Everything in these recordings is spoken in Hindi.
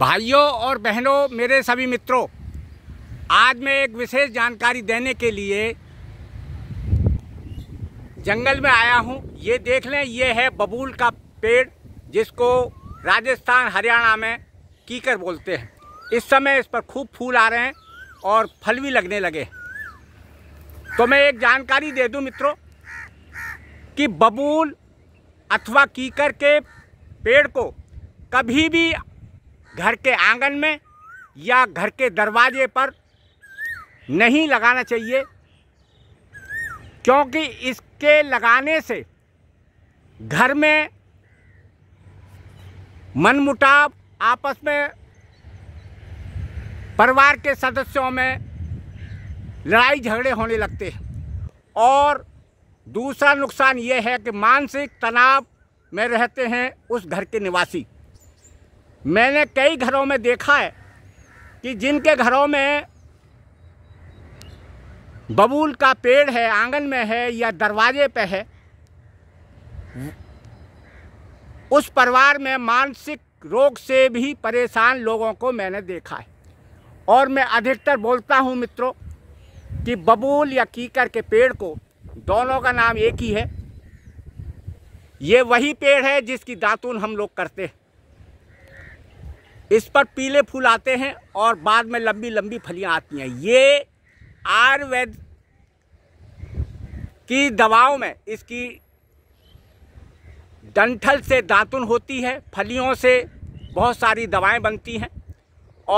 भाइयों और बहनों मेरे सभी मित्रों आज मैं एक विशेष जानकारी देने के लिए जंगल में आया हूं ये देख लें ये है बबूल का पेड़ जिसको राजस्थान हरियाणा में कीकर बोलते हैं इस समय इस पर खूब फूल आ रहे हैं और फल भी लगने लगे तो मैं एक जानकारी दे दूं मित्रों कि बबूल अथवा कीकर के पेड़ को कभी भी घर के आंगन में या घर के दरवाजे पर नहीं लगाना चाहिए क्योंकि इसके लगाने से घर में मनमुटाव आपस में परिवार के सदस्यों में लड़ाई झगड़े होने लगते हैं और दूसरा नुकसान ये है कि मानसिक तनाव में रहते हैं उस घर के निवासी मैंने कई घरों में देखा है कि जिनके घरों में बबूल का पेड़ है आंगन में है या दरवाजे पे है उस परिवार में मानसिक रोग से भी परेशान लोगों को मैंने देखा है और मैं अधिकतर बोलता हूँ मित्रों कि बबूल या कीकर के पेड़ को दोनों का नाम एक ही है ये वही पेड़ है जिसकी दातून हम लोग करते हैं इस पर पीले फूल आते हैं और बाद में लंबी लंबी फलियां आती हैं ये आयुर्वेद की दवाओं में इसकी डंठल से दातुन होती है फलियों से बहुत सारी दवाएं बनती हैं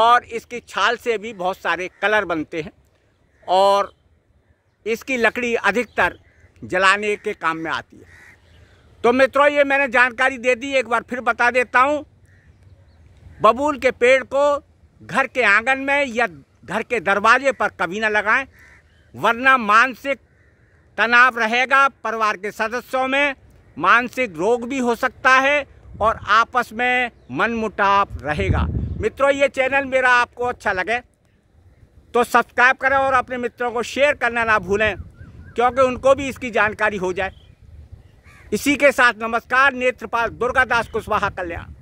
और इसकी छाल से भी बहुत सारे कलर बनते हैं और इसकी लकड़ी अधिकतर जलाने के काम में आती है तो मित्रों ये मैंने जानकारी दे दी एक बार फिर बता देता हूँ बबूल के पेड़ को घर के आंगन में या घर के दरवाजे पर कभी ना लगाएं वरना मानसिक तनाव रहेगा परिवार के सदस्यों में मानसिक रोग भी हो सकता है और आपस में मनमुटाव रहेगा मित्रों ये चैनल मेरा आपको अच्छा लगे तो सब्सक्राइब करें और अपने मित्रों को शेयर करना ना भूलें क्योंकि उनको भी इसकी जानकारी हो जाए इसी के साथ नमस्कार नेत्रपाल दुर्गादास कुशवाहा कल्याण